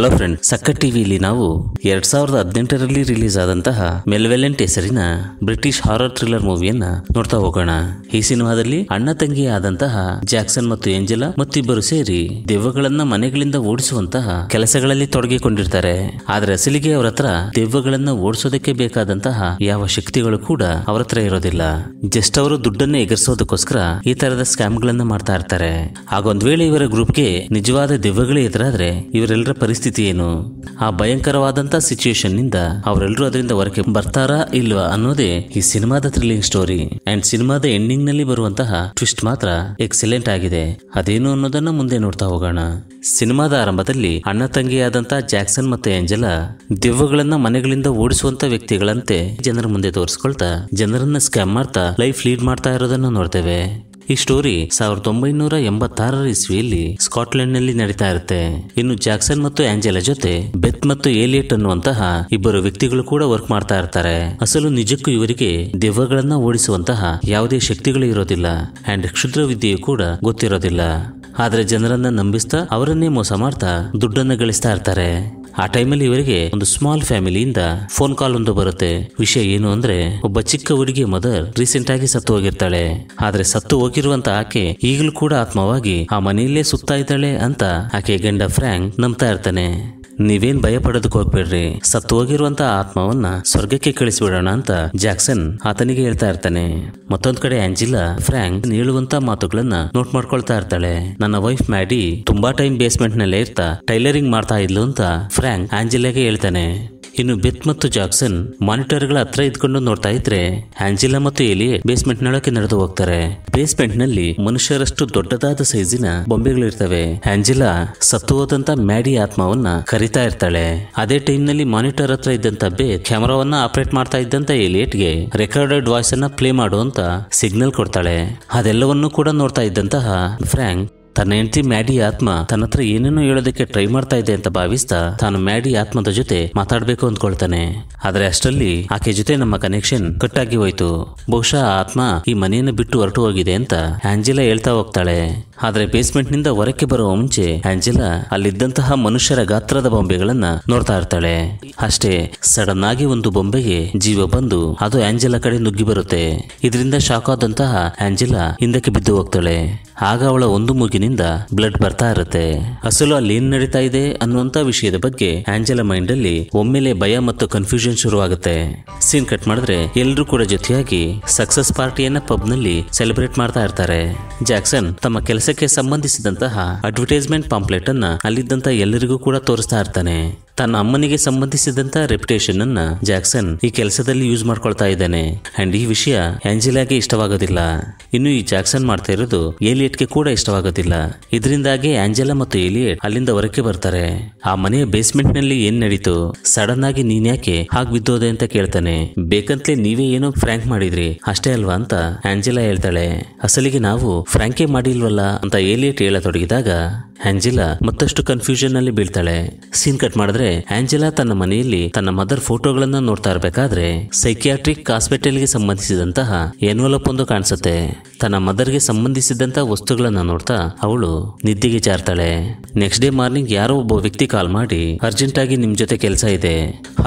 hello friend ಸಕ್ಕ ಟಿವಿಯಲ್ಲಿ ನಾವು ಎರಡ್ ಸಾವಿರದ ಹದಿನೆಂಟರಲ್ಲಿ ರಿಲೀಸ್ ಆದಂತಹ ಮೆಲ್ವೆಲೆಂಟ್ ಹೆಸರಿನ ಬ್ರಿಟಿಷ್ ಹಾರರ್ ಥ್ರಿಲ್ಲರ್ ಮೂವಿಯನ್ನ ನೋಡ್ತಾ ಹೋಗೋಣ ಈ ಸಿನಿಮಾದಲ್ಲಿ ಅಣ್ಣ ತಂಗಿ ಆದಂತಹ ಜಾಕ್ಸನ್ ಮತ್ತು ಏಂಜಲಾ ಮತ್ತಿಬ್ಬರು ಸೇರಿ ದೆವ್ವಗಳನ್ನ ಮನೆಗಳಿಂದ ಓಡಿಸುವಂತಹ ಕೆಲಸಗಳಲ್ಲಿ ತೊಡಗಿಕೊಂಡಿರ್ತಾರೆ ಆದ್ರೆ ಅಸಲಿಗೆ ಅವರ ಹತ್ರ ದೆವ್ವಗಳನ್ನ ಓಡಿಸೋದಕ್ಕೆ ಬೇಕಾದಂತಹ ಯಾವ ಶಕ್ತಿಗಳು ಕೂಡ ಅವರ ಹತ್ರ ಇರೋದಿಲ್ಲ ಜಸ್ಟ್ ಅವರು ದುಡ್ಡನ್ನ ಎಗರಿಸೋದಕ್ಕೋಸ್ಕರ ಈ ತರದ ಸ್ಕ್ಯಾಮ್ ಗಳನ್ನ ಮಾಡ್ತಾ ಇರ್ತಾರೆ ಹಾಗೊಂದ್ ವೇಳೆ ಇವರ ಗ್ರೂಪ್ಗೆ ನಿಜವಾದ ದೆವ್ವಗಳೇ ಎದುರಾದ್ರೆ ಇವರೆಲ್ಲರ ಪರಿಸ್ಥಿತಿ ಪರಿಸ್ಥಿತಿ ಏನು ಆ ಸಿಚುಯೇಷನ್ ನಿಂದ ಅವರೆಲ್ಲರೂ ಅದರಿಂದ ಹೊರಕೆ ಬರ್ತಾರಾ ಇಲ್ವಾ ಅನ್ನೋದೇ ಈ ಸಿನಿಮಾದ ಥ್ರಿಲ್ಲಿಂಗ್ ಸ್ಟೋರಿ ಅಂಡ್ ಸಿನಿಮಾದ ಎಂಡಿಂಗ್ ನಲ್ಲಿ ಬರುವಂತಹ ಟ್ವಿಸ್ಟ್ ಮಾತ್ರ ಎಕ್ಸಲೆಂಟ್ ಆಗಿದೆ ಅದೇನು ಅನ್ನೋದನ್ನ ಮುಂದೆ ನೋಡ್ತಾ ಹೋಗೋಣ ಸಿನಿಮಾದ ಆರಂಭದಲ್ಲಿ ಅಣ್ಣ ತಂಗಿಯಾದಂತಹ ಜಾಕ್ಸನ್ ಮತ್ತು ಏಂಜಲಾ ದಿವ್ವಗಳನ್ನ ಮನೆಗಳಿಂದ ಓಡಿಸುವಂತ ವ್ಯಕ್ತಿಗಳಂತೆ ಜನರ ಮುಂದೆ ತೋರಿಸ್ಕೊಳ್ತಾ ಜನರನ್ನ ಸ್ಕ್ಯಾಮ್ ಮಾಡ್ತಾ ಲೈಫ್ ಲೀಡ್ ಮಾಡ್ತಾ ಇರೋದನ್ನ ನೋಡ್ತೇವೆ ಈ ಸ್ಟೋರಿ ಸಾವಿರದ ಒಂಬೈನೂರ ಎಂಬತ್ತಾರರ ಇಸ್ವಿಯಲ್ಲಿ ಸ್ಕಾಟ್ಲೆಂಡ್ ನಲ್ಲಿ ನಡೀತಾ ಇರುತ್ತೆ ಇನ್ನು ಜಾಕ್ಸನ್ ಮತ್ತು ಆಂಜೆಲ ಜೊತೆ ಬೆತ್ ಮತ್ತು ಏಲಿಯಟ್ ಅನ್ನುವಂತಹ ಇಬ್ಬರು ವ್ಯಕ್ತಿಗಳು ಕೂಡ ವರ್ಕ್ ಮಾಡ್ತಾ ಇರ್ತಾರೆ ಅಸಲು ನಿಜಕ್ಕೂ ಇವರಿಗೆ ದೆವ್ವಗಳನ್ನ ಓಡಿಸುವಂತಹ ಯಾವುದೇ ಶಕ್ತಿಗಳು ಇರೋದಿಲ್ಲ ಅಂಡ್ ಕ್ಷುದ್ರ ವಿದ್ಯೆಯು ಕೂಡ ಗೊತ್ತಿರೋದಿಲ್ಲ ಆದ್ರೆ ಜನರನ್ನ ನಂಬಿಸ್ತಾ ಅವರನ್ನೇ ಮೋಸ ಮಾಡ್ತಾ ದುಡ್ಡನ್ನ ಗಳಿಸ್ತಾ ಇರ್ತಾರೆ ಆ ಟೈಮಲ್ಲಿ ಇವರಿಗೆ ಒಂದು ಸ್ಮಾಲ್ ಫ್ಯಾಮಿಲಿಯಿಂದ ಫೋನ್ ಕಾಲ್ ಒಂದು ಬರುತ್ತೆ ವಿಷಯ ಏನು ಅಂದ್ರೆ ಒಬ್ಬ ಚಿಕ್ಕ ಹುಡುಗಿ ಮದರ್ ರೀಸೆಂಟ್ ಆಗಿ ಸತ್ತು ಹೋಗಿರ್ತಾಳೆ ಆದ್ರೆ ಸತ್ತು ಹೋಗಿರುವಂತ ಆಕೆ ಈಗಲೂ ಕೂಡ ಆತ್ಮವಾಗಿ ಆ ಮನೆಯಲ್ಲೇ ಸುತ್ತಾ ಇದ್ದಾಳೆ ಅಂತ ಆಕೆ ಗಂಡ ಫ್ರಾಂಕ್ ನಂಬ್ತಾ ಇರ್ತಾನೆ ನೀವೇನ್ ಭಯ ಪಡೋದಕ್ಕೆ ಹೋಗ್ಬೇಡ್ರಿ ಸತ್ತು ಹೋಗಿರುವಂತ ಆತ್ಮವನ್ನ ಸ್ವರ್ಗಕ್ಕೆ ಕಳಿಸಿಬಿಡೋಣ ಅಂತ ಜಾಕ್ಸನ್ ಆತನಿಗೆ ಹೇಳ್ತಾ ಇರ್ತಾನೆ ಮತ್ತೊಂದ್ ಕಡೆ ಆಂಜಿಲಾ ಫ್ರಾಂಕ್ ನೀಳುವಂತ ಮಾತುಗಳನ್ನ ನೋಟ್ ಮಾಡ್ಕೊಳ್ತಾ ಇರ್ತಾಳೆ ನನ್ನ ವೈಫ್ ಮ್ಯಾಡಿ ತುಂಬಾ ಟೈಮ್ ಬೇಸ್ಮೆಂಟ್ ನಲ್ಲೇ ಇರ್ತಾ ಟೈಲರಿಂಗ್ ಮಾಡ್ತಾ ಇದ್ಲು ಅಂತ ಫ್ರಾಂಕ್ ಆಂಜಿಲಾಗೆ ಹೇಳ್ತಾನೆ ಇನ್ನು ಬೆತ್ ಮತ್ತು ಜಾಕ್ಸನ್ ಮಾನಿಟರ್ ಗಳ ಹತ್ರ ಇದ್ಕೊಂಡು ನೋಡ್ತಾ ಇದ್ರೆ ಆಂಜಿಲಾ ಮತ್ತು ಎಲಿಯಟ್ ಬೇಸ್ಮೆಂಟ್ ನೊಳಗೆ ನಡೆದು ಹೋಗ್ತಾರೆ ಬೇಸ್ಮೆಂಟ್ ನಲ್ಲಿ ಮನುಷ್ಯರಷ್ಟು ದೊಡ್ಡದಾದ ಸೈಜಿನ ಬೊಂಬೆಗಳಿರ್ತವೆ ಆಂಜಿಲಾ ಸತ್ತು ಹೋದಂತ ಮ್ಯಾಡಿ ಆತ್ಮವನ್ನ ಕರಿತಾ ಇರ್ತಾಳೆ ಅದೇ ಟೈಮ್ ನಲ್ಲಿ ಮಾನಿಟರ್ ಹತ್ರ ಇದ್ದಂತ ಬೇತ್ ಕ್ಯಾಮರಾವನ್ನ ಆಪರೇಟ್ ಮಾಡ್ತಾ ಇದ್ದಂತ ಎಲಿಯಟ್ ಗೆ ರೆಕಾರ್ಡೆಡ್ ವಾಯ್ಸ್ ಅನ್ನ ಪ್ಲೇ ಮಾಡುವಂತ ಸಿಗ್ನಲ್ ಕೊಡ್ತಾಳೆ ಅದೆಲ್ಲವನ್ನೂ ಕೂಡ ನೋಡ್ತಾ ಇದ್ದಂತಹ ಫ್ರಾಂಕ್ ತನ್ನ ಹೆಂಡತಿ ಮ್ಯಾಡಿ ಆತ್ಮ ತನ್ನ ಹತ್ರ ಏನೇನೋ ಹೇಳೋದಕ್ಕೆ ಟ್ರೈ ಮಾಡ್ತಾ ಇದೆ ಅಂತ ಭಾವಿಸ್ತಾ ತಾನು ಮ್ಯಾಡಿ ಆತ್ಮದ ಜೊತೆ ಮಾತಾಡಬೇಕು ಅಂದ್ಕೊಳ್ತಾನೆ ಆದರೆ ಅಷ್ಟರಲ್ಲಿ ಆಕೆ ಜೊತೆ ನಮ್ಮ ಕನೆಕ್ಷನ್ ಕಟ್ ಆಗಿ ಹೋಯ್ತು ಬಹುಶಃ ಆತ್ಮ ಈ ಮನೆಯನ್ನು ಬಿಟ್ಟು ಹೊರಟು ಹೋಗಿದೆ ಅಂತ ಆಂಜಿಲಾ ಹೇಳ್ತಾ ಹೋಗ್ತಾಳೆ ಆದರೆ ಬೇಸ್ಮೆಂಟ್ ನಿಂದ ಹೊರಕ್ಕೆ ಬರುವ ಮುಂಚೆ ಆಂಜೆಲಾ ಅಲ್ಲಿದ್ದಂತಹ ಮನುಷ್ಯರ ಗಾತ್ರದ ಬೊಂಬೆಗಳನ್ನ ನೋಡ್ತಾ ಇರ್ತಾಳೆ ಅಷ್ಟೇ ಸಡನ್ ಆಗಿ ಒಂದು ಬೊಂಬೆಗೆ ಜೀವ ಬಂದು ಅದು ಆಂಜೆಲಾ ಕಡೆ ನುಗ್ಗಿ ಬರುತ್ತೆ ಇದರಿಂದ ಶಾಕ್ ಆದಂತಹ ಆಂಜೆಲಾ ಹಿಂದಕ್ಕೆ ಬಿದ್ದು ಹೋಗ್ತಾಳೆ ಆಗ ಅವಳ ಒಂದು ಮೂಗಿನಿಂದ ಬ್ಲಡ್ ಬರ್ತಾ ಇರುತ್ತೆ ಅಸಲು ಅಲ್ಲಿ ಏನ್ ನಡೀತಾ ಇದೆ ಅನ್ನುವಂತ ವಿಷಯದ ಬಗ್ಗೆ ಆಂಜೆಲಾ ಮೈಂಡ್ ಅಲ್ಲಿ ಒಮ್ಮೆಲೆ ಭಯ ಮತ್ತು ಕನ್ಫ್ಯೂಷನ್ ಶುರುವಾಗುತ್ತೆ ಸೀನ್ ಕಟ್ ಮಾಡಿದ್ರೆ ಎಲ್ಲರೂ ಕೂಡ ಜೊತೆಯಾಗಿ ಸಕ್ಸಸ್ ಪಾರ್ಟಿಯನ್ನ ಪಬ್ ನಲ್ಲಿ ಸೆಲೆಬ್ರೇಟ್ ಮಾಡ್ತಾ ಇರ್ತಾರೆ ಜಾಕ್ಸನ್ ತಮ್ಮ ಕೆಲಸ ಕೆಲಸಕ್ಕೆ ಸಂಬಂಧಿಸಿದಂತಹ ಅಡ್ವರ್ಟೈಸ್ಮೆಂಟ್ ಪಾಂಪ್ಲೆಟ್ ಅನ್ನ ಅಲ್ಲಿದ್ದಂತ ಎಲ್ಲರಿಗೂ ಕೂಡ ತೋರಿಸ್ತಾ ಇರ್ತಾನೆ ತನ್ನ ಅಮ್ಮನಿಗೆ ಸಂಬಂಧಿಸಿದಂತ ರೆಪ್ಯುಟೇಷನ್ ಅನ್ನ ಜಾಕ್ಸನ್ ಈ ಕೆಲಸದಲ್ಲಿ ಯೂಸ್ ಮಾಡ್ಕೊಳ್ತಾ ಇದ್ದಾನೆ ಅಂಡ್ ಈ ವಿಷಯ ಆಂಜಿಲಾಗೆ ಇಷ್ಟವಾಗೋದಿಲ್ಲ ಇನ್ನು ಈ ಜಾಕ್ಸನ್ ಮಾಡ್ತಾ ಇರೋದು ಏಲಿಯಟ್ಗೆ ಕೂಡ ಇಷ್ಟವಾಗೋದಿಲ್ಲ ಇದರಿಂದಾಗಿ ಆಂಜೆಲಾ ಮತ್ತು ಏಲಿಯಟ್ ಅಲ್ಲಿಂದ ಹೊರಕ್ಕೆ ಬರ್ತಾರೆ ಆ ಮನೆಯ ಬೇಸ್ಮೆಂಟ್ ನಲ್ಲಿ ಏನ್ ನಡೀತು ಸಡನ್ ಆಗಿ ನೀನ್ ಯಾಕೆ ಹಾಗೆ ಬಿದ್ದೋದೆ ಅಂತ ಕೇಳ್ತಾನೆ ಬೇಕಂತಲೇ ನೀವೇ ಏನೋ ಫ್ರಾಂಕ್ ಮಾಡಿದ್ರಿ ಅಷ್ಟೇ ಅಲ್ವಾ ಅಂತ ಆಂಜೆಲಾ ಹೇಳ್ತಾಳೆ ಅಸಲಿಗೆ ನಾವು ಫ್ರ್ಯಾಂಕೇ ಮಾಡಿಲ್ವಲ್ಲ ಅಂತ ಏಲಿಯಟ್ ಹೇಳತೊಡಗಿದಾಗ ಆಂಜಿಲಾ ಮತ್ತಷ್ಟು ಕನ್ಫ್ಯೂಷನ್ ಅಲ್ಲಿ ಬೀಳ್ತಾಳೆ ಸೀನ್ ಕಟ್ ಮಾಡಿದ್ರೆ ಆಂಜೆಲಾ ತನ್ನ ಮನೆಯಲ್ಲಿ ತನ್ನ ಮದರ್ ಫೋಟೋಗಳನ್ನ ನೋಡ್ತಾ ಇರಬೇಕಾದ್ರೆ ಸೈಕಿಯಾಟ್ರಿಕ್ ಗೆ ಸಂಬಂಧಿಸಿದಂತಹ ಎನ್ವಲಪ್ ಒಂದು ಕಾಣಿಸುತ್ತೆ ತನ್ನ ಮದರ್ಗೆ ಸಂಬಂಧಿಸಿದಂತಹ ವಸ್ತುಗಳನ್ನ ನೋಡ್ತಾ ಅವಳು ನಿದ್ದೆಗೆ ಜಾರ್ತಾಳೆ ನೆಕ್ಸ್ಟ್ ಡೇ ಮಾರ್ನಿಂಗ್ ಯಾರೋ ಒಬ್ಬ ವ್ಯಕ್ತಿ ಕಾಲ್ ಮಾಡಿ ಅರ್ಜೆಂಟ್ ಆಗಿ ನಿಮ್ ಜೊತೆ ಕೆಲಸ ಇದೆ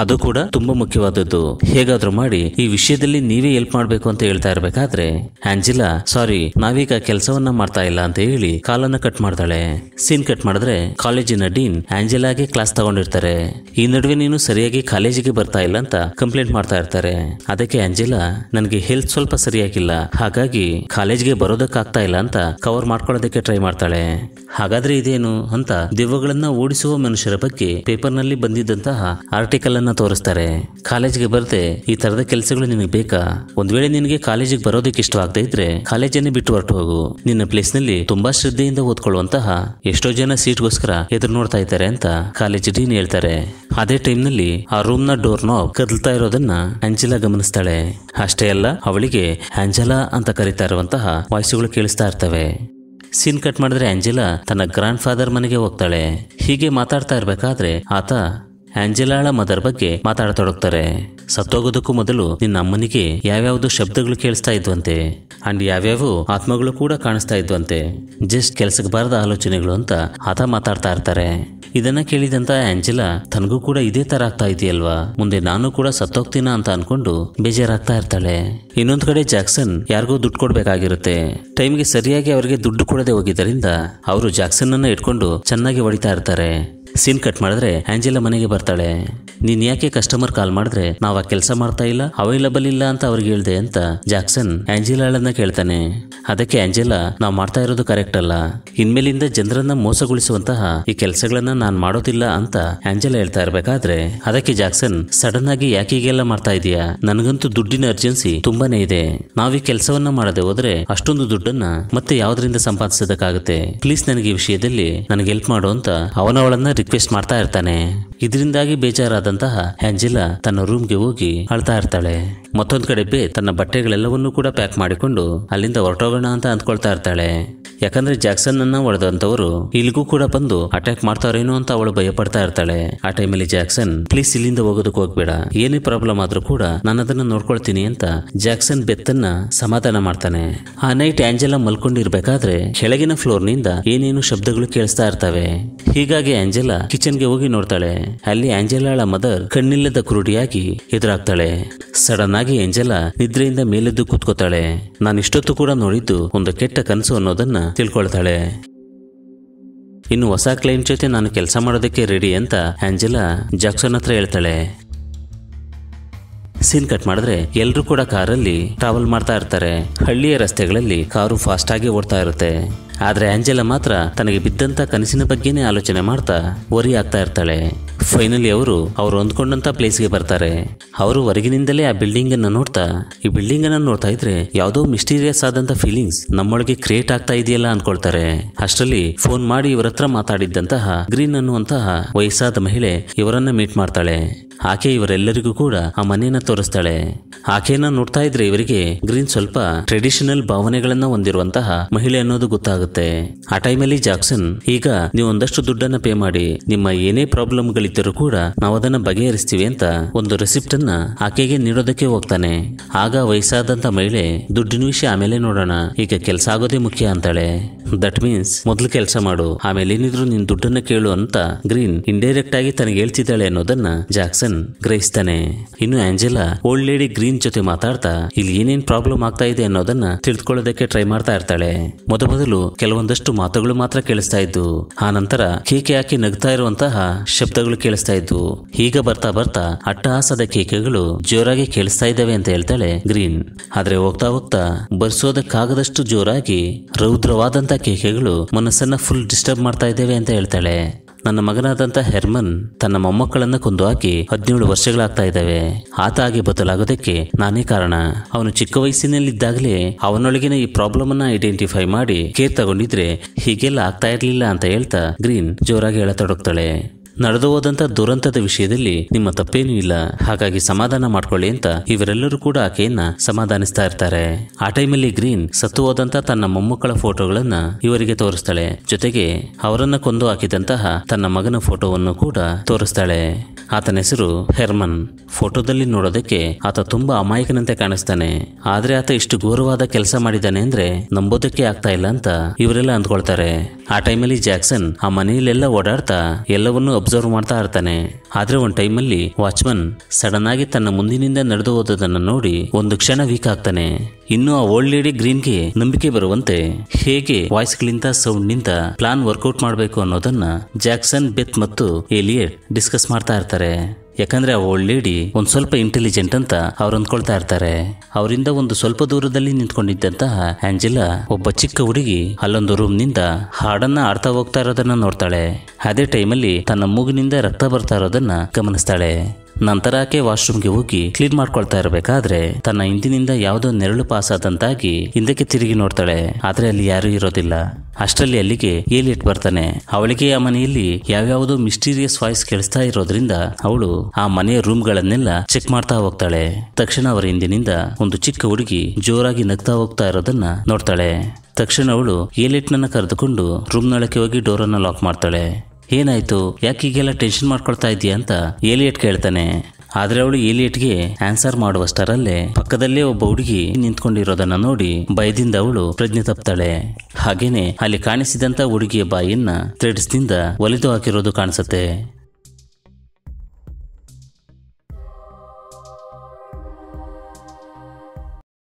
ಅದು ಕೂಡ ತುಂಬಾ ಮುಖ್ಯವಾದದ್ದು ಹೇಗಾದ್ರೂ ಮಾಡಿ ಈ ವಿಷಯದಲ್ಲಿ ನೀವೇ ಹೆಲ್ಪ್ ಮಾಡಬೇಕು ಅಂತ ಹೇಳ್ತಾ ಇರಬೇಕಾದ್ರೆ ಆಂಜಿಲಾ ಸಾರಿ ನಾವೀಗ ಕೆಲಸವನ್ನ ಮಾಡ್ತಾ ಇಲ್ಲ ಅಂತ ಹೇಳಿ ಕಾಲನ್ನ ಕಟ್ ಮಾಡ್ತಾಳೆ ಸೀನ್ ಕಟ್ ಮಾಡಿದ್ರೆ ಕಾಲೇಜಿನ ಡೀನ್ ಆಂಜೆಲಾಗೆ ಕ್ಲಾಸ್ ತಗೊಂಡಿರ್ತಾರೆ ಈ ನಡುವೆ ನೀನು ಸರಿಯಾಗಿ ಕಾಲೇಜಿಗೆ ಬರ್ತಾ ಇಲ್ಲ ಅಂತ ಕಂಪ್ಲೇಂಟ್ ಮಾಡ್ತಾ ಇರ್ತಾರೆ ಅದಕ್ಕೆ ಆಂಜೆಲಾ ನನಗೆ ಹೆಲ್ತ್ ಸ್ವಲ್ಪ ಸರಿಯಾಗಿಲ್ಲ ಹಾಗಾಗಿ ಕಾಲೇಜ್ಗೆ ಬರೋದಕ್ಕಾಗ್ತಾ ಇಲ್ಲ ಅಂತ ಕವರ್ ಮಾಡ್ಕೊಳ್ಳೋದಕ್ಕೆ ಟ್ರೈ ಮಾಡ್ತಾಳೆ ಹಾಗಾದ್ರೆ ಇದೇನು ಅಂತ ದೆವ್ವಗಳನ್ನ ಓಡಿಸುವ ಮನುಷ್ಯರ ಬಗ್ಗೆ ಪೇಪರ್ ನಲ್ಲಿ ಬಂದಿದ್ದಂತಹ ಆರ್ಟಿಕಲ್ ಅನ್ನ ತೋರಿಸ್ತಾರೆ ಕಾಲೇಜ್ಗೆ ಬರದೆ ಈ ತರದ ಕೆಲಸಗಳು ನಿನಗೆ ಬೇಕಾ ಒಂದ್ ವೇಳೆ ನಿನಗೆ ಕಾಲೇಜಿಗೆ ಬರೋದಕ್ಕೆ ಇಷ್ಟವಾಗದೇ ಇದ್ರೆ ಕಾಲೇಜನ್ನೇ ಬಿಟ್ಟು ಹೊರಟು ಹೋಗು ನಿನ್ನ ಪ್ಲೇಸ್ ನಲ್ಲಿ ತುಂಬಾ ಶ್ರದ್ಧೆಯಿಂದ ಓದ್ಕೊಳ್ಳುವಂತಹ ಎಷ್ಟೋ ಜನ ಸೀಟ್ಗೋಸ್ಕರ ಎದುರು ನೋಡ್ತಾ ಇದ್ದಾರೆ ಅಂತ ಕಾಲೇಜ್ ಡೀನ್ ಹೇಳ್ತಾರೆ ಅದೇ ಟೈಮ್ ನಲ್ಲಿ ಆ ರೂಮ್ ನ ಡೋರ್ ನೋಬ್ ಕದಲ್ತಾ ಇರೋದನ್ನ ಆಂಜಲಾ ಗಮನಿಸ್ತಾಳೆ ಅಷ್ಟೇ ಅಲ್ಲ ಅವಳಿಗೆ ಆಂಜೆಲಾ ಅಂತ ಕರೀತಾ ಇರುವಂತಹ ವಾಯ್ಸುಗಳು ಕೇಳಿಸ್ತಾ ಇರ್ತವೆ ಸೀನ್ ಕಟ್ ಮಾಡಿದ್ರೆ ಆಂಜಲಾ ತನ್ನ ಗ್ರಾಂಡ್ ಫಾದರ್ ಮನೆಗೆ ಹೋಗ್ತಾಳೆ ಹೀಗೆ ಮಾತಾಡ್ತಾ ಇರಬೇಕಾದ್ರೆ ಆತ ಆಂಜೆಲಾಳ ಮದರ್ ಬಗ್ಗೆ ಮಾತಾಡತೊಡಗ್ತಾರೆ ಸತ್ತೋಗೋದಕ್ಕೂ ಮೊದಲು ನಿನ್ನ ಅಮ್ಮನಿಗೆ ಯಾವ್ಯಾವ್ದು ಶಬ್ದಗಳು ಕೇಳಿಸ್ತಾ ಇದ್ವಂತೆ ಅಂಡ್ ಯಾವ್ಯಾವು ಆತ್ಮಗಳು ಕೂಡ ಕಾಣಿಸ್ತಾ ಇದ್ವಂತೆ ಜಸ್ಟ್ ಕೆಲಸಕ್ಕೆ ಬಾರದ ಆಲೋಚನೆಗಳು ಅಂತ ಆತ ಮಾತಾಡ್ತಾ ಇರ್ತಾರೆ ಇದನ್ನ ಕೇಳಿದಂತ ಆಂಜೆಲಾ ತನಗೂ ಕೂಡ ಇದೇ ತರ ಆಗ್ತಾ ಇದೆಯಲ್ವಾ ಮುಂದೆ ನಾನು ಕೂಡ ಸತ್ತೋಗ್ತೀನ ಅಂತ ಅನ್ಕೊಂಡು ಬೇಜಾರಾಗ್ತಾ ಇರ್ತಾಳೆ ಇನ್ನೊಂದು ಕಡೆ ಜಾಕ್ಸನ್ ಯಾರಿಗೂ ದುಡ್ಡು ಕೊಡ್ಬೇಕಾಗಿರುತ್ತೆ ಟೈಮ್ಗೆ ಸರಿಯಾಗಿ ಅವರಿಗೆ ದುಡ್ಡು ಕೊಡದೆ ಹೋಗಿದ್ದರಿಂದ ಅವರು ಜಾಕ್ಸನ್ ಅನ್ನ ಇಟ್ಕೊಂಡು ಚೆನ್ನಾಗಿ ಹೊಡಿತಾ ಇರ್ತಾರೆ ಸೀನ್ ಕಟ್ ಮಾಡಿದ್ರೆ ಆಂಜಿಲಾ ಮನೆಗೆ ಬರ್ತಾಳೆ ನೀನ್ ಯಾಕೆ ಕಸ್ಟಮರ್ ಕಾಲ್ ಮಾಡಿದ್ರೆ ನಾವ್ ಆ ಕೆಲಸ ಮಾಡ್ತಾ ಇಲ್ಲ ಅವೈಲಬಲ್ ಇಲ್ಲ ಅಂತ ಅವ್ರಿಗೆ ಹೇಳ್ದೆ ಅಂತ ಜಾಕ್ಸನ್ ಆಂಜೆಲಾಳನ್ನ ಕೇಳ್ತಾನೆ ಅದಕ್ಕೆ ಆಂಜೆಲಾ ನಾವ್ ಮಾಡ್ತಾ ಇರೋದು ಕರೆಕ್ಟ್ ಅಲ್ಲ ಇನ್ಮೇಲಿಂದ ಜನರನ್ನ ಮೋಸಗೊಳಿಸುವಂತಹ ಈ ಕೆಲಸಗಳನ್ನ ನಾನ್ ಮಾಡೋದಿಲ್ಲ ಅಂತ ಆಂಜೆಲಾ ಹೇಳ್ತಾ ಇರ್ಬೇಕಾದ್ರೆ ಅದಕ್ಕೆ ಜಾಕ್ಸನ್ ಸಡನ್ ಆಗಿ ಯಾಕೀಗೆಲ್ಲ ಮಾಡ್ತಾ ಇದೀಯಾ ನನಗಂತೂ ದುಡ್ಡಿನ ಅರ್ಜೆನ್ಸಿ ತುಂಬಾನೇ ಇದೆ ನಾವ್ ಈ ಕೆಲಸವನ್ನ ಮಾಡದೆ ಹೋದ್ರೆ ಅಷ್ಟೊಂದು ದುಡ್ಡನ್ನ ಮತ್ತೆ ಯಾವ್ದ್ರಿಂದ ಸಂಪಾದಿಸೋದಕ್ಕಾಗುತ್ತೆ ಪ್ಲೀಸ್ ನನಗೆ ಈ ವಿಷಯದಲ್ಲಿ ನನಗೆ ಹೆಲ್ಪ್ ಮಾಡು ಅಂತ ಅವನವಳನ್ನ ರಿಕ್ವೆಸ್ಟ್ ಮಾಡ್ತಾ ಇರ್ತಾನೆ ಇದರಿಂದಾಗಿ ಬೇಜಾರಾದ ಬಂದಂತಹ ಆಂಜಿಲಾ ತನ್ನ ರೂಮ್ ಗೆ ಹೋಗಿ ಅಳ್ತಾ ಇರ್ತಾಳೆ ಮತ್ತೊಂದ್ ಕಡೆ ಬೇ ತನ್ನ ಬಟ್ಟೆಗಳೆಲ್ಲವನ್ನೂ ಕೂಡ ಪ್ಯಾಕ್ ಮಾಡಿಕೊಂಡು ಅಲ್ಲಿಂದ ಹೊರಟೋಗೋಣ ಅಂತ ಅಂದ್ಕೊಳ್ತಾ ಇರ್ತಾಳೆ ಯಾಕಂದ್ರೆ ಜಾಕ್ಸನ್ ಅನ್ನ ಹೊಡೆದಂತವರು ಇಲ್ಲಿಗೂ ಕೂಡ ಬಂದು ಅಟ್ಯಾಕ್ ಮಾಡ್ತಾರೇನೋ ಅಂತ ಅವಳು ಭಯ ಪಡ್ತಾ ಇರ್ತಾಳೆ ಆ ಟೈಮಲ್ಲಿ ಜಾಕ್ಸನ್ ಪ್ಲೀಸ್ ಇಲ್ಲಿಂದ ಹೋಗೋದಕ್ಕೆ ಹೋಗ್ಬೇಡ ಏನೇ ಪ್ರಾಬ್ಲಮ್ ಆದ್ರೂ ಕೂಡ ನಾನು ಅದನ್ನ ನೋಡ್ಕೊಳ್ತೀನಿ ಅಂತ ಜಾಕ್ಸನ್ ಬೆತ್ತನ್ನ ಸಮಾಧಾನ ಮಾಡ್ತಾನೆ ಆ ನೈಟ್ ಆಂಜೆಲಾ ಮಲ್ಕೊಂಡಿರ್ಬೇಕಾದ್ರೆ ಕೆಳಗಿನ ಫ್ಲೋರ್ ನಿಂದ ಏನೇನು ಶಬ್ದಗಳು ಕೇಳಿಸ್ತಾ ಇರ್ತವೆ ಹೀಗಾಗಿ ಆಂಜೆಲಾ ಕಿಚನ್ ಗೆ ಹೋಗಿ ನೋಡ್ತಾಳೆ ಅಲ್ಲಿ ಆಂಜೆಲಾಳ ಮದ ಮದರ್ ಕಣ್ಣಿಲ್ಲದ ಕುರುಡಿಯಾಗಿ ಎದುರಾಗ್ತಾಳೆ ಸಡನ್ ಆಗಿ ಎಂಜೆಲಾ ನಿದ್ರೆಯಿಂದ ಮೇಲೆದ್ದು ಕೂತ್ಕೋತಾಳೆ ಇಷ್ಟೊತ್ತು ಕೂಡ ನೋಡಿದ್ದು ಒಂದು ಕೆಟ್ಟ ಕನಸು ಅನ್ನೋದನ್ನ ತಿಳ್ಕೊಳ್ತಾಳೆ ಇನ್ನು ಹೊಸ ಕ್ಲೈಂಟ್ ಜೊತೆ ನಾನು ಕೆಲಸ ಮಾಡೋದಕ್ಕೆ ರೆಡಿ ಅಂತ ಆಂಜೆಲಾ ಜಾಕ್ಸನ್ ಹತ್ರ ಹೇಳ್ತಾಳೆ ಸೀನ್ ಕಟ್ ಮಾಡಿದ್ರೆ ಎಲ್ಲರೂ ಕೂಡ ಕಾರಲ್ಲಿ ಟ್ರಾವೆಲ್ ಮಾಡ್ತಾ ಇರ್ತಾರೆ ಹಳ್ಳಿಯ ರಸ್ತೆಗಳಲ್ಲಿ ಕಾರು ಫಾಸ್ಟ್ ಆಗಿ ಓಡ್ತಾ ಇರುತ್ತೆ ಆದ್ರೆ ಆಂಜೆಲಾ ಮಾತ್ರ ತನಗೆ ಬಿದ್ದಂತ ಕನಸಿನ ಬಗ್ಗೆನೆ ಆಲೋಚನೆ ಮಾಡ್ತಾ ವರಿ ಆಗ್ತಾ ಇರ್ತಾಳೆ ಫೈನಲಿ ಅವರು ಅವರು ಹೊಂದ್ಕೊಂಡಂತ ಪ್ಲೇಸ್ಗೆ ಬರ್ತಾರೆ ಅವರು ಹೊರಗಿನಿಂದಲೇ ಆ ಬಿಲ್ಡಿಂಗ್ ಅನ್ನ ನೋಡ್ತಾ ಈ ಬಿಲ್ಡಿಂಗ್ ಅನ್ನ ನೋಡ್ತಾ ಇದ್ರೆ ಯಾವುದೋ ಮಿಸ್ಟೀರಿಯಸ್ ಆದಂತ ಫೀಲಿಂಗ್ಸ್ ನಮ್ಮೊಳಗೆ ಕ್ರಿಯೇಟ್ ಆಗ್ತಾ ಇದೆಯಲ್ಲ ಅನ್ಕೊಳ್ತಾರೆ ಅಷ್ಟರಲ್ಲಿ ಫೋನ್ ಮಾಡಿ ಇವರತ್ರ ಮಾತಾಡಿದ್ದಂತಹ ಗ್ರೀನ್ ಅನ್ನುವಂತಹ ವಯಸ್ಸಾದ ಮಹಿಳೆ ಇವರನ್ನ ಮೀಟ್ ಮಾಡ್ತಾಳೆ ಆಕೆ ಇವರೆಲ್ಲರಿಗೂ ಕೂಡ ಆ ಮನೆಯನ್ನ ತೋರಿಸ್ತಾಳೆ ಆಕೆಯನ್ನ ನೋಡ್ತಾ ಇದ್ರೆ ಇವರಿಗೆ ಗ್ರೀನ್ ಸ್ವಲ್ಪ ಟ್ರೆಡಿಷನಲ್ ಭಾವನೆಗಳನ್ನ ಹೊಂದಿರುವಂತಹ ಮಹಿಳೆ ಅನ್ನೋದು ಗೊತ್ತಾಗುತ್ತೆ ಆ ಟೈಮಲ್ಲಿ ಜಾಕ್ಸನ್ ಈಗ ನೀವು ಒಂದಷ್ಟು ದುಡ್ಡನ್ನ ಪೇ ಮಾಡಿ ನಿಮ್ಮ ಏನೇ ಪ್ರಾಬ್ಲಮ್ ಗಳಿದ್ದರೂ ಕೂಡ ನಾವು ಅದನ್ನ ಬಗೆಹರಿಸ್ತೀವಿ ಅಂತ ಒಂದು ರೆಸಿಪ್ಟ್ ಅನ್ನ ಆಕೆಗೆ ನೀಡೋದಕ್ಕೆ ಹೋಗ್ತಾನೆ ಆಗ ವಯಸ್ಸಾದಂತ ಮಹಿಳೆ ದುಡ್ಡಿನ ವಿಷಯ ಆಮೇಲೆ ನೋಡೋಣ ಈಗ ಕೆಲಸ ಆಗೋದೇ ಮುಖ್ಯ ಅಂತಾಳೆ ದಟ್ ಮೀನ್ಸ್ ಮೊದಲು ಕೆಲಸ ಮಾಡು ಆಮೇಲೆ ಏನಿದ್ರು ನಿನ್ ದುಡ್ಡನ್ನ ಕೇಳು ಅಂತ ಗ್ರೀನ್ ಇಂಡೈರೆಕ್ಟ್ ಆಗಿ ತನಗೆ ಹೇಳ್ತಿದ್ದಾಳೆ ಅನ್ನೋದನ್ನ ಜಾಕ್ಸನ್ ಗ್ರಹಿಸ್ತಾನೆ ಇನ್ನು ಆಂಜೆಲಾ ಓಲ್ಡ್ ಲೇಡಿ ಗ್ರೀನ್ ಜೊತೆ ಮಾತಾಡ್ತಾ ಇಲ್ಲಿ ಏನೇನ್ ಪ್ರಾಬ್ಲಮ್ ಆಗ್ತಾ ಇದೆ ಅನ್ನೋದನ್ನ ತಿಳಿದುಕೊಳ್ಳೋದಕ್ಕೆ ಟ್ರೈ ಮಾಡ್ತಾ ಇರ್ತಾಳೆ ಮೊದಲು ಕೆಲವೊಂದಷ್ಟು ಮಾತುಗಳು ಮಾತ್ರ ಕೇಳಿಸ್ತಾ ಇದ್ದು ಆ ನಂತರ ಕೇಕೆ ಹಾಕಿ ನಗ್ತಾ ಇರುವಂತಹ ಶಬ್ದಗಳು ಕೇಳಿಸ್ತಾ ಇದ್ದು ಈಗ ಬರ್ತಾ ಬರ್ತಾ ಅಟ್ಟಹಾಸದ ಕೇಕೆಗಳು ಜೋರಾಗಿ ಕೇಳಿಸ್ತಾ ಇದ್ದಾವೆ ಅಂತ ಹೇಳ್ತಾಳೆ ಗ್ರೀನ್ ಆದ್ರೆ ಹೋಗ್ತಾ ಹೋಗ್ತಾ ಬರ್ಸೋದಕ್ಕಾಗದಷ್ಟು ಜೋರಾಗಿ ರೌದ್ರವಾದಂತ ಕೇಕೆಗಳು ಮನಸ್ಸನ್ನ ಫುಲ್ ಡಿಸ್ಟರ್ಬ್ ಮಾಡ್ತಾ ಇದ್ದೇವೆ ಅಂತ ಹೇಳ್ತಾಳೆ ನನ್ನ ಮಗನಾದಂಥ ಹೆರ್ಮನ್ ತನ್ನ ಮೊಮ್ಮಕ್ಕಳನ್ನ ಕೊಂದು ಹಾಕಿ ಹದಿನೇಳು ವರ್ಷಗಳಾಗ್ತಾ ಇದ್ದಾವೆ ಆತ ಆಗಿ ಬದಲಾಗೋದಕ್ಕೆ ನಾನೇ ಕಾರಣ ಅವನು ಚಿಕ್ಕ ವಯಸ್ಸಿನಲ್ಲಿದ್ದಾಗಲೇ ಅವನೊಳಗಿನ ಈ ಪ್ರಾಬ್ಲಮ್ ಅನ್ನ ಐಡೆಂಟಿಫೈ ಮಾಡಿ ಕೇರ್ ತಗೊಂಡಿದ್ರೆ ಹೀಗೆಲ್ಲ ಆಗ್ತಾ ಇರ್ಲಿಲ್ಲ ಅಂತ ಹೇಳ್ತಾ ಗ್ರೀನ್ ಜೋರಾಗಿ ಹೇಳತೊಡಗ್ತಾಳೆ ನಡೆದು ಹೋದಂತ ದುರಂತದ ವಿಷಯದಲ್ಲಿ ನಿಮ್ಮ ತಪ್ಪೇನೂ ಇಲ್ಲ ಹಾಗಾಗಿ ಸಮಾಧಾನ ಮಾಡ್ಕೊಳ್ಳಿ ಅಂತ ಇವರೆಲ್ಲರೂ ಕೂಡ ಆಕೆಯನ್ನ ಸಮಾಧಾನಿಸ್ತಾ ಇರ್ತಾರೆ ಆ ಟೈಮಲ್ಲಿ ಗ್ರೀನ್ ಸತ್ತು ಹೋದಂತ ತನ್ನ ಮೊಮ್ಮಕ್ಕಳ ಫೋಟೋಗಳನ್ನ ಇವರಿಗೆ ತೋರಿಸ್ತಾಳೆ ಜೊತೆಗೆ ಅವರನ್ನ ಕೊಂದು ಹಾಕಿದಂತಹ ತನ್ನ ಮಗನ ಫೋಟೋವನ್ನು ಕೂಡ ತೋರಿಸ್ತಾಳೆ ಆತನ ಹೆಸರು ಹೆರ್ಮನ್ ಫೋಟೋದಲ್ಲಿ ನೋಡೋದಕ್ಕೆ ಆತ ತುಂಬಾ ಅಮಾಯಕನಂತೆ ಕಾಣಿಸ್ತಾನೆ ಆದ್ರೆ ಆತ ಇಷ್ಟು ಘೋರವಾದ ಕೆಲಸ ಮಾಡಿದ್ದಾನೆ ಅಂದ್ರೆ ನಂಬೋದಕ್ಕೆ ಆಗ್ತಾ ಇಲ್ಲ ಅಂತ ಇವರೆಲ್ಲ ಅಂದ್ಕೊಳ್ತಾರೆ ಆ ಟೈಮಲ್ಲಿ ಜಾಕ್ಸನ್ ಆ ಮನೆಯಲ್ಲೆಲ್ಲ ಓಡಾಡ್ತಾ ಎಲ್ಲವನ್ನೂ ಅಬ್ಸರ್ವ್ ಮಾಡ್ತಾ ಇರ್ತಾನೆ ಆದ್ರೆ ಒಂದು ಟೈಮಲ್ಲಿ ವಾಚ್ಮನ್ ಸಡನ್ ಆಗಿ ತನ್ನ ಮುಂದಿನಿಂದ ನಡೆದು ಹೋದದನ್ನು ನೋಡಿ ಒಂದು ಕ್ಷಣ ವೀಕ್ ಆಗ್ತಾನೆ ಇನ್ನು ಆ ಓಲ್ಡ್ ಲೇಡಿ ಗ್ರೀನ್ಗೆ ನಂಬಿಕೆ ಬರುವಂತೆ ಹೇಗೆ ವಾಯ್ಸ್ಗಳಿಂದ ಸೌಂಡ್ ನಿಂದ ಪ್ಲಾನ್ ವರ್ಕೌಟ್ ಮಾಡಬೇಕು ಅನ್ನೋದನ್ನ ಜಾಕ್ಸನ್ ಬೆತ್ ಮತ್ತು ಏಲಿಯಟ್ ಡಿಸ್ಕಸ್ ಮಾಡ್ತಾ ಇರ್ತಾರೆ ಯಾಕಂದ್ರೆ ಆ ಓಲ್ಡ್ ಲೇಡಿ ಒಂದು ಸ್ವಲ್ಪ ಇಂಟೆಲಿಜೆಂಟ್ ಅಂತ ಅವ್ರು ಅಂದ್ಕೊಳ್ತಾ ಇರ್ತಾರೆ ಅವರಿಂದ ಒಂದು ಸ್ವಲ್ಪ ದೂರದಲ್ಲಿ ನಿಂತ್ಕೊಂಡಿದ್ದಂತಹ ಆಂಜೆಲಾ ಒಬ್ಬ ಚಿಕ್ಕ ಹುಡುಗಿ ಅಲ್ಲೊಂದು ರೂಮ್ ನಿಂದ ಹಾಡನ್ನ ಆಡ್ತಾ ಹೋಗ್ತಾ ಇರೋದನ್ನ ನೋಡ್ತಾಳೆ ಅದೇ ಟೈಮಲ್ಲಿ ತನ್ನ ಮೂಗಿನಿಂದ ರಕ್ತ ಬರ್ತಾ ಇರೋದನ್ನ ಗಮನಿಸ್ತಾಳೆ ನಂತರ ಆಕೆ ವಾಶ್ರೂಮ್ಗೆ ಹೋಗಿ ಕ್ಲೀನ್ ಮಾಡ್ಕೊಳ್ತಾ ಇರಬೇಕಾದ್ರೆ ತನ್ನ ಹಿಂದಿನಿಂದ ಯಾವುದೋ ನೆರಳು ಪಾಸ್ ಆದಂತಾಗಿ ಹಿಂದಕ್ಕೆ ತಿರುಗಿ ನೋಡ್ತಾಳೆ ಆದ್ರೆ ಅಲ್ಲಿ ಯಾರೂ ಇರೋದಿಲ್ಲ ಅಷ್ಟರಲ್ಲಿ ಅಲ್ಲಿಗೆ ಏಲಿಯಟ್ ಬರ್ತಾನೆ ಅವಳಿಗೆ ಆ ಮನೆಯಲ್ಲಿ ಯಾವ್ಯಾವುದೋ ಮಿಸ್ಟೀರಿಯಸ್ ವಾಯ್ಸ್ ಕೇಳಿಸ್ತಾ ಇರೋದ್ರಿಂದ ಅವಳು ಆ ಮನೆಯ ರೂಮ್ ಗಳನ್ನೆಲ್ಲ ಚೆಕ್ ಮಾಡ್ತಾ ಹೋಗ್ತಾಳೆ ತಕ್ಷಣ ಅವರ ಹಿಂದಿನಿಂದ ಒಂದು ಚಿಕ್ಕ ಹುಡುಗಿ ಜೋರಾಗಿ ನಗ್ತಾ ಹೋಗ್ತಾ ಇರೋದನ್ನ ನೋಡ್ತಾಳೆ ತಕ್ಷಣ ಅವಳು ಏಲಿಟ್ನನ್ನ ಕರೆದುಕೊಂಡು ರೂಮ್ನೊಳಕ್ಕೆ ಹೋಗಿ ಅನ್ನ ಲಾಕ್ ಮಾಡ್ತಾಳೆ ಏನಾಯ್ತು ಯಾಕೆ ಈಗೆಲ್ಲ ಟೆನ್ಷನ್ ಮಾಡ್ಕೊಳ್ತಾ ಇದೀಯ ಅಂತ ಏಲಿಯಟ್ ಕೇಳ್ತಾನೆ ಆದ್ರೆ ಅವಳು ಏಲಿಯಟ್ಗೆ ಆನ್ಸರ್ ಮಾಡುವಷ್ಟರಲ್ಲೇ ಪಕ್ಕದಲ್ಲೇ ಒಬ್ಬ ಹುಡುಗಿ ನಿಂತ್ಕೊಂಡಿರೋದನ್ನ ನೋಡಿ ಭಯದಿಂದ ಅವಳು ಪ್ರಜ್ಞೆ ತಪ್ತಾಳೆ ಹಾಗೇನೆ ಅಲ್ಲಿ ಕಾಣಿಸಿದಂತ ಹುಡುಗಿಯ ಬಾಯಿಯನ್ನ ಥ್ರೆಡ್ಸ್ ನಿಂದ ಒಲಿದು ಹಾಕಿರೋದು ಕಾಣಿಸುತ್ತೆ